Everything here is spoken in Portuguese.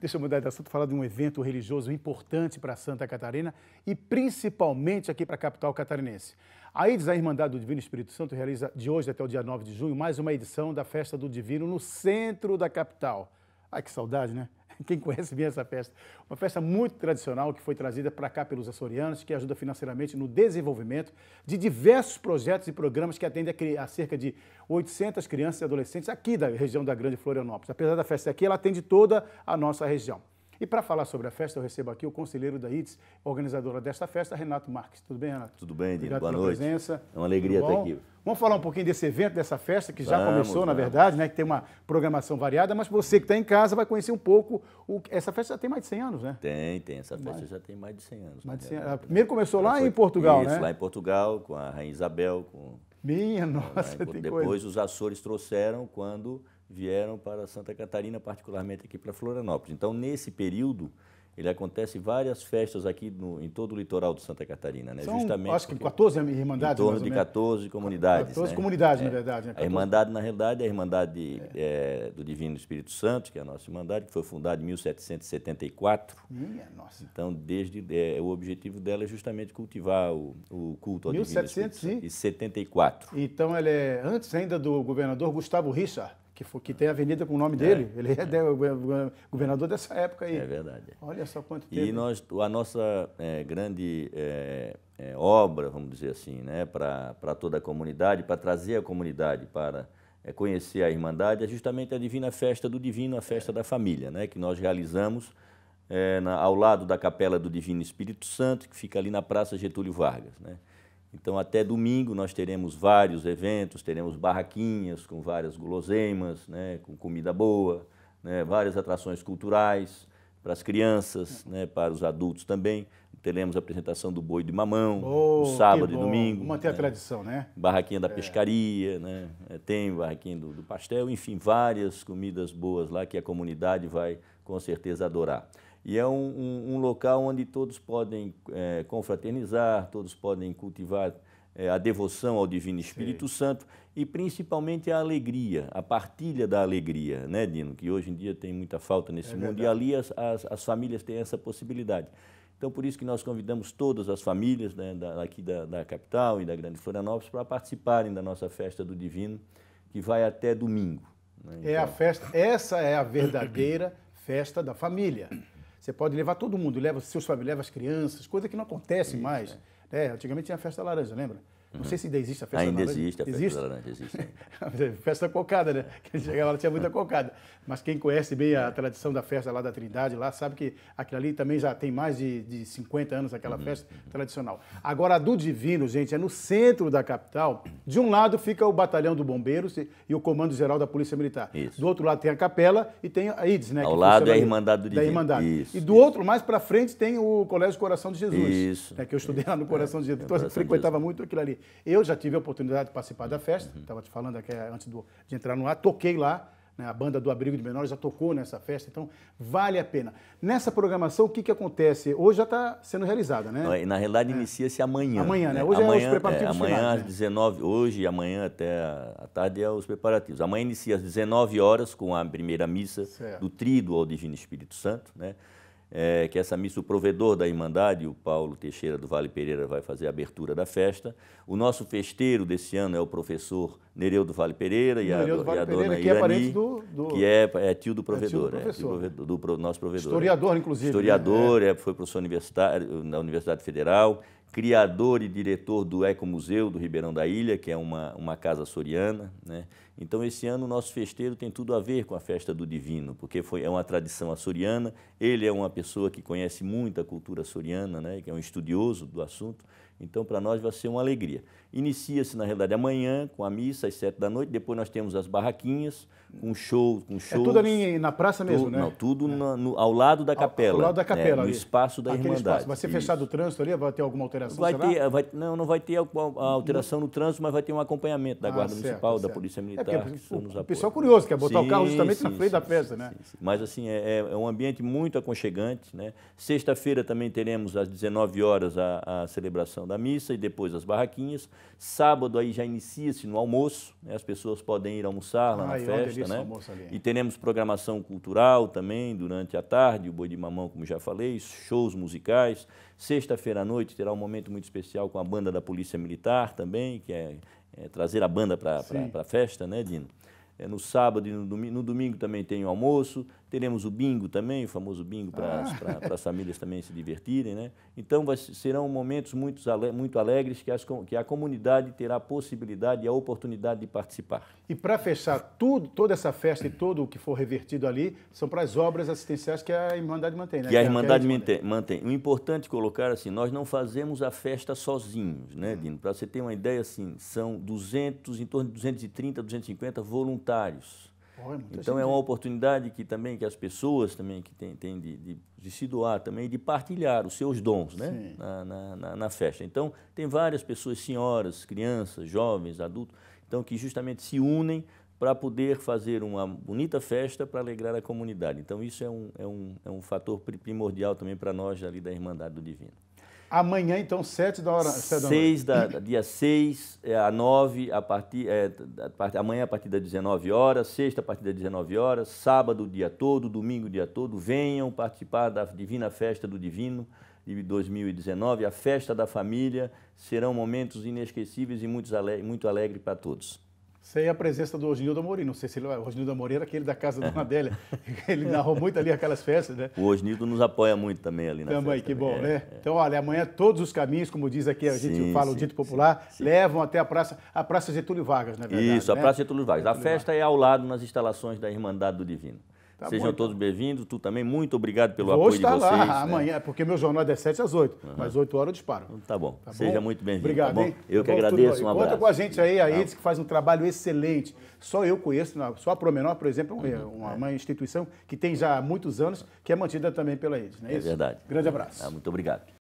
Deixa eu mudar de assunto, falar de um evento religioso importante para Santa Catarina e principalmente aqui para a capital catarinense. A IDES, a Irmandade do Divino Espírito Santo, realiza de hoje até o dia 9 de junho mais uma edição da Festa do Divino no centro da capital. Ai, que saudade, né? quem conhece bem essa festa. Uma festa muito tradicional que foi trazida para cá pelos açorianos, que ajuda financeiramente no desenvolvimento de diversos projetos e programas que atendem a, a cerca de 800 crianças e adolescentes aqui da região da Grande Florianópolis. Apesar da festa aqui, ela atende toda a nossa região. E para falar sobre a festa, eu recebo aqui o conselheiro da ITS, organizadora desta festa, Renato Marques. Tudo bem, Renato? Tudo bem, Dino. Boa noite. Presença. É uma alegria estar aqui. Vamos falar um pouquinho desse evento, dessa festa, que já vamos, começou, vamos. na verdade, né? Que tem uma programação variada, mas você que está em casa vai conhecer um pouco. O... Essa festa já tem mais de 100 anos, né? Tem, tem. Essa festa mais... já tem mais de 100 anos. Mais de 100 anos. Primeiro começou lá foi... em Portugal, Isso, né? lá em Portugal, com a Rainha Isabel, com... Minha nossa, Depois coisa. os Açores trouxeram quando vieram para Santa Catarina, particularmente aqui para Florianópolis. Então, nesse período, ele acontece várias festas aqui no, em todo o litoral de Santa Catarina, né? São, Justamente acho que 14 irmandades. Em torno de 14 comunidades. 14 né? comunidades, é, na verdade. Né? A Irmandade, na realidade, é a Irmandade é. É, do Divino Espírito Santo, que é a nossa Irmandade, que foi fundada em 1774. Minha nossa. Então, desde é, o objetivo dela é justamente cultivar o, o culto ao 1774. Divino Espírito Santo. Então, ela é antes ainda do governador Gustavo Richard que, que tem avenida com o nome dele. É. Ele é, governador dessa época aí. É verdade. É. Olha só quanto tempo. E nós, a nossa é, grande obra, vamos dizer assim, né, para toda a comunidade, para trazer a comunidade para conhecer a Irmandade, é justamente a Divina Festa do Divino, a Festa da Família, né, que nós realizamos é, na, ao lado da Capela do Divino Espírito Santo, que fica ali na Praça Getúlio Vargas. Né? Então, até domingo, nós teremos vários eventos, teremos barraquinhas com várias guloseimas, né, com comida boa, né, várias atrações culturais para as crianças, né, para os adultos também. Teremos a apresentação do boi de mamão, oh, no sábado e domingo. Manter né? a tradição, né? Barraquinha da é. pescaria, né? É, tem barraquinha do, do pastel, enfim, várias comidas boas lá que a comunidade vai com certeza adorar. E é um, um, um local onde todos podem é, confraternizar, todos podem cultivar é, a devoção ao Divino Espírito Sim. Santo e principalmente a alegria, a partilha da alegria, né, Dino? Que hoje em dia tem muita falta nesse é mundo verdade. e ali as, as, as famílias têm essa possibilidade. Então, por isso que nós convidamos todas as famílias né, da, aqui da, da, capital e da Grande Florianópolis para participarem da nossa festa do Divino, que vai até domingo. Né? Então... É a então festa, essa é a verdadeira festa da família. Você pode levar todo mundo, leva seus familiares, leva as crianças, coisa que não acontece Isso, mais. É. É, antigamente tinha a festa laranja, lembra? Não sei se ainda existe a festa ainda da laranja. Ainda existe a festa existe? da laranja, existe. festa cocada, né? Que chegava lá tinha muita cocada. Mas quem conhece bem a tradição da festa lá da Trindade, lá, sabe que aquilo ali também já tem mais de, de 50 anos, aquela uhum. festa uhum. tradicional. Agora, a do Divino, gente, é no centro da capital. De um lado fica o Batalhão do Bombeiros e o Comando Geral da Polícia Militar. Isso. Do outro lado tem a capela e tem a IDS, né? Ao lado é a Irmandade do Divino. Da Irmandade. Isso, e do isso. outro, mais para frente, tem o Colégio Coração de Jesus. Isso. Né, que eu estudei lá no é, Coração é, de Jesus. É, então, eu frequentava Jesus. muito aquilo ali. Eu já tive a oportunidade de participar da festa, estava uhum. te falando aqui eh, antes do, de entrar no ar, toquei lá, né, a banda do Abrigo de Menores já tocou nessa festa, então vale a pena. Nessa programação, o que, que acontece? Hoje já está sendo realizada, né? Na realidade, é. inicia-se amanhã. Amanhã, né? É, hoje amanhã, é os preparativos é, Amanhã finais, às né? 19 hoje e amanhã até a tarde é os preparativos. Amanhã inicia às 19 horas com a primeira missa certo. do Tríduo ao Divino Espírito Santo, né? é, que essa missa, o provedor da Irmandade, o Paulo Teixeira do Vale Pereira, vai fazer a abertura da festa. O nosso festeiro desse ano é o professor Nereu do Vale Pereira e a, do vale e a dona Pereira, Irani, que é parente do, do... que é, é, tio do é provedor, é tio do, é, tio do, do, nosso provedor. Historiador, inclusive. Né? Historiador, né? foi professor universitário, na Universidade Federal, criador e diretor do Ecomuseu do Ribeirão da Ilha, que é uma, uma casa soriana. Né? Então, esse ano, o nosso festeiro tem tudo a ver com a festa do Divino, porque foi, é uma tradição açoriana, ele é uma pessoa que conhece muito a cultura açoriana, né? que é um estudioso do assunto, então, para nós vai ser uma alegria. Inicia-se, na realidade, amanhã, com a missa, às sete da noite. Depois nós temos as barraquinhas, com show, com show. É tudo ali na praça mesmo, tudo, né? Não, tudo é. na, no, ao lado da capela. Ao, ao lado da né, capela. É, no espaço da Aquele Irmandade. Espaço. Vai ser fechado Isso. o trânsito ali? Vai ter alguma alteração, vai Ter, vai, não, não vai ter a, alteração no trânsito, mas vai ter um acompanhamento da ah, Guarda certo, Municipal, certo. da Polícia Militar. É porque, o, o pessoal curioso, quer botar sim, o carro justamente sim, na frente sim, da peça, né? Mas, assim, é, é, um ambiente muito aconchegante, né? Sexta-feira também teremos, às 19 horas, a, a celebração da missa e depois as barraquinhas. Sábado aí já inicia-se no almoço, né? as pessoas podem ir almoçar lá ah, na é festa, né? E teremos programação cultural também durante a tarde, o boi de mamão, como já falei, shows musicais. Sexta-feira à noite terá um momento muito especial com a banda da Polícia Militar também, que é, é trazer a banda para a festa, né, Dino? É no sábado e no domingo, no domingo também tem o almoço. Teremos o bingo também, o famoso bingo para ah. as famílias também se divertirem. Né? Então, vai, serão momentos muito, muito alegres que, as, que a comunidade terá a possibilidade e a oportunidade de participar. E para fechar tudo, toda essa festa e todo o que for revertido ali, são para as obras assistenciais que a Irmandade mantém. Né? Que a é Irmandade mantém, mantém. O importante é colocar assim, nós não fazemos a festa sozinhos, né, hum. Dino? Para você ter uma ideia, assim, são 200, em torno de 230, 250 voluntários então é uma oportunidade que também que as pessoas também que têm, de, de, de, se doar também de partilhar os seus dons né? Na, na, na, na festa. Então tem várias pessoas, senhoras, crianças, jovens, adultos, então que justamente se unem para poder fazer uma bonita festa para alegrar a comunidade. Então, isso é um, é um, é um fator primordial também para nós ali da Irmandade do Divino. Amanhã, então, sete da hora. Seis da, da dia 6 é, a 9, a partir, é, a partir, amanhã a partir das 19 horas, sexta a partir das 19 horas, sábado o dia todo, domingo o dia todo. Venham participar da Divina Festa do Divino de 2019, a Festa da Família. Serão momentos inesquecíveis e muito alegres muito alegre para todos sem a presença do Osnildo Amorim. Não sei se ele, o Osnildo Amorim era aquele da casa da Adélia. ele narrou muito ali aquelas festas, né? O Osnildo nos apoia muito também ali na Também, que né? bom, é, né? É. Então, olha, amanhã todos os caminhos, como diz aqui a gente fala, sim, o dito popular, sim, levam até a Praça, a Praça Getúlio Vargas, na verdade. Isso, a né? Praça Getúlio Vargas. a festa é ao lado nas instalações da Irmandade do Divino. Tá Sejam bom, então. todos então. bem-vindos. Tu também, muito obrigado pelo Vou apoio estar de vocês. Lá, né? amanhã, porque meu jornal é das 7 às 8, uhum. mas 8 horas eu disparo. Então tá bom. Tá Seja bom? muito bem-vindo. Tá obrigado, tá hein? Eu que tá agradeço. Um abraço. Conta com a gente aí, a Edson, tá. que faz um trabalho excelente. Só eu conheço, só a Promenor, por exemplo, é é uhum. uma, é. instituição que tem já muitos anos, que é mantida também pela não É, é verdade. Grande abraço. Ah, muito obrigado.